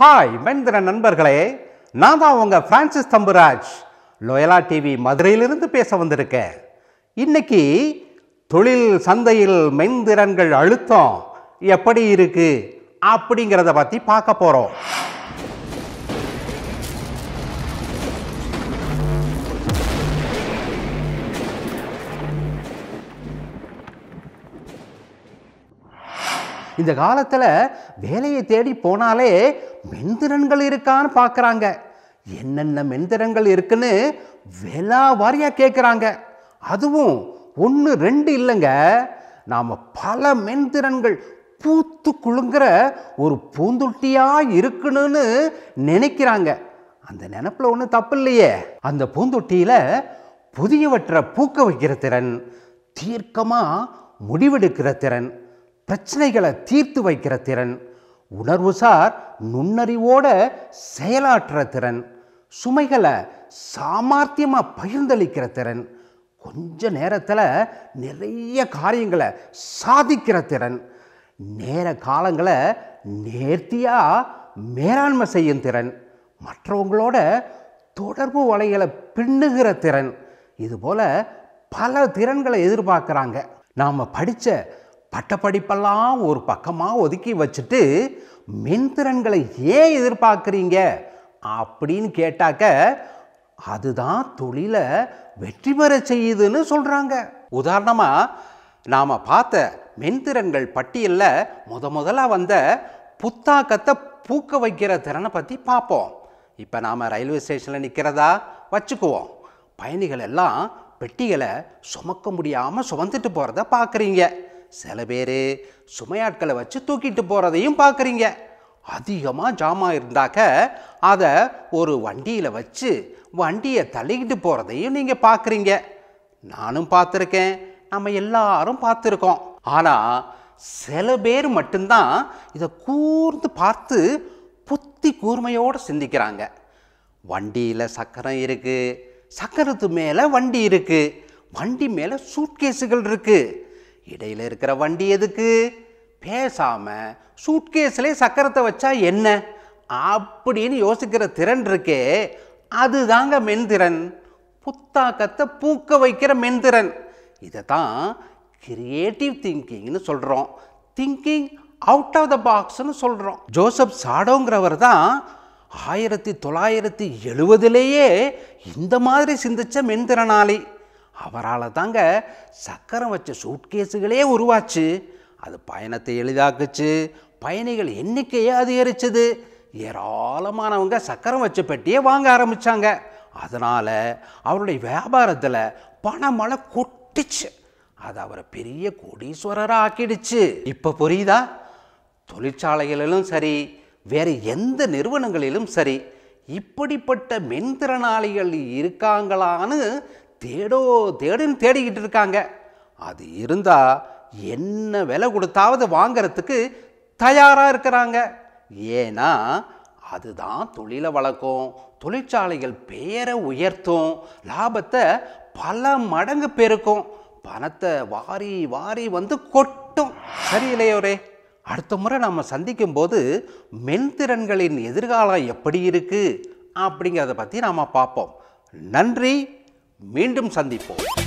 hi மென்திர நண்பர்களே நான் தான் உங்கள் ஃப்ரான்சிஸ் தம்புராஜ் லோயலா டிவி மதுரையிலிருந்து பேச வந்திருக்கேன் இன்னைக்கு தொழில் சந்தையில் மென்திறன்கள் அழுத்தம் எப்படி இருக்குது அப்படிங்கிறத பற்றி பார்க்க போகிறோம் இந்த காலத்தில் வேலையை தேடி போனாலே மென்திறன்கள் இருக்கான்னு பார்க்குறாங்க என்னென்ன மென்திறன்கள் இருக்குன்னு வெலா வாரியாக கேட்குறாங்க அதுவும் ஒன்று ரெண்டு இல்லைங்க நாம் பல மென்திறன்கள் பூத்து குழுங்குற ஒரு பூந்தொட்டியாக இருக்கணும்னு நினைக்கிறாங்க அந்த நினப்பில் ஒன்றும் தப்பு இல்லையே அந்த பூந்தொட்டியில் புதியவற்றை பூக்க வைக்கிற திறன் தீர்க்கமாக முடிவெடுக்கிற திறன் பிரச்சனைகளை தீர்த்து வைக்கிற திறன் உணர்வுசார் நுண்ணறிவோட செயலாற்ற திறன் சுமைகளை சாமர்த்தியமாக பகிர்ந்தளிக்கிற திறன் கொஞ்ச நேரத்தில் நிறைய காரியங்களை சாதிக்கிற திறன் நேர காலங்களை நேர்த்தியாக மேலாண்மை செய்யும் திறன் மற்றவங்களோட தொடர்பு வலைகளை பின்னுகிற திறன் இதுபோல் பல திறன்களை எதிர்பார்க்குறாங்க நாம் படித்த பட்டப்படிப்பெல்லாம் ஒரு பக்கமாக ஒதுக்கி வச்சுட்டு மின்திறன்களை ஏன் எதிர்பார்க்குறீங்க அப்படின்னு கேட்டாக்க அதுதான் தொழிலை வெற்றி பெற செய்யுதுன்னு சொல்கிறாங்க உதாரணமாக நாம் பார்த்த மென்திறன்கள் பட்டியலில் முத முதலாக வந்த புத்தாக்கத்தை பூக்க வைக்கிற திறனை பற்றி பார்ப்போம் இப்போ நாம் ரயில்வே ஸ்டேஷனில் நிற்கிறதா வச்சுக்குவோம் பயணிகள் எல்லாம் பெட்டிகளை சுமக்க முடியாமல் சுமந்துட்டு போகிறத பார்க்குறீங்க சில பேர் சுமையாட்களை வச்சு தூக்கிட்டு போகிறதையும் பார்க்குறீங்க அதிகமாக ஜாமான் இருந்தாக்க அதை ஒரு வண்டியில் வச்சு வண்டியை தள்ளிக்கிட்டு போகிறதையும் நீங்கள் பார்க்குறீங்க நானும் பார்த்துருக்கேன் நம்ம எல்லாரும் பார்த்துருக்கோம் ஆனால் சில பேர் மட்டும்தான் இதை கூர்ந்து பார்த்து புத்தி கூர்மையோடு சிந்திக்கிறாங்க வண்டியில் சக்கரம் இருக்குது சக்கரத்து மேலே வண்டி இருக்குது வண்டி மேலே சூட்கேஸுகள் இருக்குது இடையில இருக்கிற வண்டி எதுக்கு பேசாமல் சூட்கேஸில் சக்கரத்தை வச்சா என்ன அப்படின்னு யோசிக்கிற திறன் இருக்கே அதுதாங்க மென்திறன் புத்தாக்கத்தை பூக்க வைக்கிற மென்திறன் இதை தான் கிரியேட்டிவ் திங்கிங்னு சொல்கிறோம் திங்கிங் அவுட் ஆஃப் த பாக்ஸ்னு சொல்கிறோம் ஜோசப் சாடோங்கிறவர் தான் ஆயிரத்தி தொள்ளாயிரத்தி எழுபதுலேயே இந்த மாதிரி சிந்தித்த மென்திறனாளி அவரால் தாங்க சக்கரம் வச்ச சூட்கேஸுகளே உருவாச்சு அது பயணத்தை எளிதாக்குச்சு பயணிகள் எண்ணிக்கையே அதிகரிச்சது ஏராளமானவங்க சக்கரம் வச்ச பெட்டியே வாங்க ஆரம்பித்தாங்க அதனால் அவருடைய வியாபாரத்தில் பணமழை கொட்டிச்சு அது அவரை பெரிய கோடீஸ்வரராக ஆக்கிடுச்சு இப்போ புரியுதா தொழிற்சாலைகளிலும் சரி வேறு எந்த நிறுவனங்களிலும் சரி இப்படிப்பட்ட மென்திறனாளிகள் இருக்காங்களான்னு தேடோ தேடுன்னு தேடிக்கிட்டு இருக்காங்க அது இருந்தால் என்ன விலை கொடுத்தாவது வாங்கறதுக்கு தயாராக இருக்கிறாங்க ஏன்னா அதுதான் தொழிலை வளர்க்கும் தொழிற்சாலைகள் பேரை உயர்த்தும் லாபத்தை பல மடங்கு பெருக்கும் பணத்தை வாரி வாரி வந்து கொட்டும் சரி இளையோரே அடுத்த முறை நம்ம சந்திக்கும் போது மென்திறன்களின் எதிர்காலம் எப்படி இருக்குது அப்படிங்கிறத பற்றி நாம் பார்ப்போம் நன்றி மீண்டும் சந்திப்போம்